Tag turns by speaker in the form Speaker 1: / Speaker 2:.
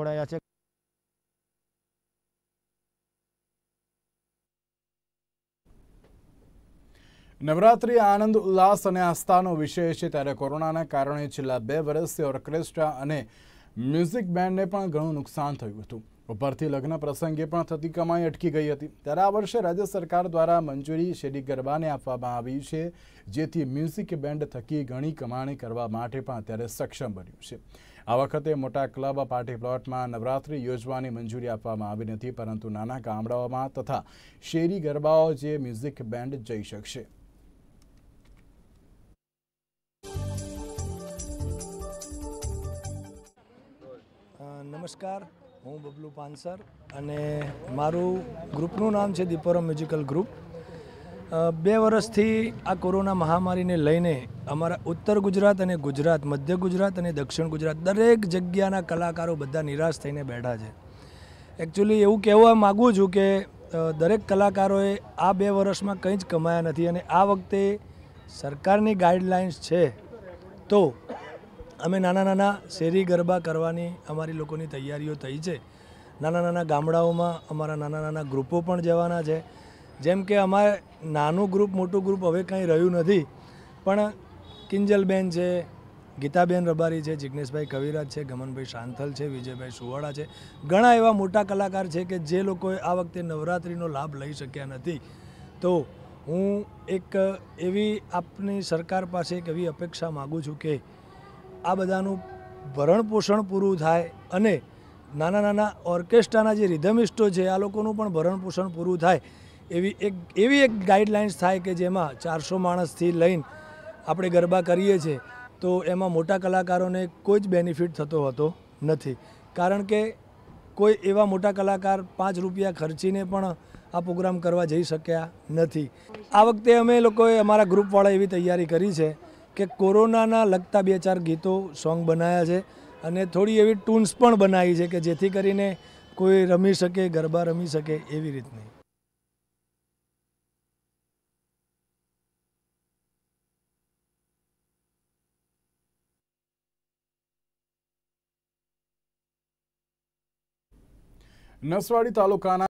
Speaker 1: જોડાયા છે નવરાત્રી આનંદ ઉલ્લાસ અને આસ્થાનો વિષય છે ત્યારે કોરોનાના કારણે છેલ્લા બે વર્ષથી ઓર્કેસ્ટ્રા અને મ્યુઝિક બેન્ડને પણ ઘણું નુકસાન થયું હતું ઉપરથી લગ્ન પ્રસંગે પણ થતી કમાઈ અટકી ગઈ હતી ત્યારે આ વર્ષે રાજ્ય સરકાર દ્વારા મંજૂરી શેરી ગરબાને આપવામાં આવી છે જેથી મ્યુઝિક બેન્ડ થકી ઘણી કમાણી કરવા માટે પણ અત્યારે સક્ષમ બન્યું છે આ વખતે મોટા ક્લબ પાર્ટી પ્લોટમાં નવરાત્રી યોજવાની મંજૂરી આપવામાં આવી નથી પરંતુ નાના ગામડાઓમાં તથા શેરી ગરબાઓ જે મ્યુઝિક બેન્ડ જઈ શકશે
Speaker 2: નમસ્કાર હું બબલુ પાનસર અને મારું ગ્રુપનું નામ છે દીપોરમ મ્યુઝિકલ ગ્રુપ બે વર્ષથી આ કોરોના મહામારીને લઈને અમારા ઉત્તર ગુજરાત અને ગુજરાત મધ્ય ગુજરાત અને દક્ષિણ ગુજરાત દરેક જગ્યાના કલાકારો બધા નિરાશ થઈને બેઠા છે એકચ્યુઅલી એવું કહેવા માગું છું કે દરેક કલાકારોએ આ બે વર્ષમાં કંઈ જ કમાયા નથી અને આ વખતે સરકારની ગાઈડલાઇન્સ છે તો અમે નાના નાના શેરી ગરબા કરવાની અમારી લોકોની તૈયારીઓ થઈ છે નાના નાના ગામડાઓમાં અમારા નાના નાના ગ્રુપો પણ જવાના છે જેમ કે અમારે નાનું ગ્રુપ મોટું ગ્રુપ હવે કંઈ રહ્યું નથી પણ કિંજલબેન છે ગીતાબેન રબારી છે જિજ્ઞેશભાઈ કવિરાજ છે ગમનભાઈ શાંથલ છે વિજયભાઈ સુવાળા છે ઘણા એવા મોટા કલાકાર છે કે જે લોકોએ આ વખતે નવરાત્રિનો લાભ લઈ શક્યા નથી તો હું એક એવી આપની સરકાર પાસે એક એવી અપેક્ષા માગું છું કે આ બધાનું ભરણપોષણ પૂરું થાય અને નાના નાના ઓર્કેસ્ટ્રાના જે રિધમિસ્ટો છે આ લોકોનું પણ ભરણપોષણ પૂરું થાય એવી એક એવી એક ગાઈડલાઇન્સ થાય કે જેમાં ચારસો માણસથી લઈને આપણે ગરબા કરીએ છીએ તો એમાં મોટા કલાકારોને કોઈ જ બેનિફિટ થતો હોતો નથી કારણ કે કોઈ એવા મોટા કલાકાર પાંચ રૂપિયા ખર્ચીને પણ આ પ્રોગ્રામ કરવા જઈ શક્યા નથી આ વખતે અમે લોકોએ અમારા ગ્રુપવાળા એવી તૈયારી કરી છે કે કોરોનાના લગતા બે ચાર ગીતો સોંગ બનાવ્યા છે અને થોડી એવી ટૂન્સ પણ બનાવી છે કે જેથી કરીને કોઈ રમી શકે ગરબા રમી શકે એવી રીતની
Speaker 1: નસવાડી તાલુકાના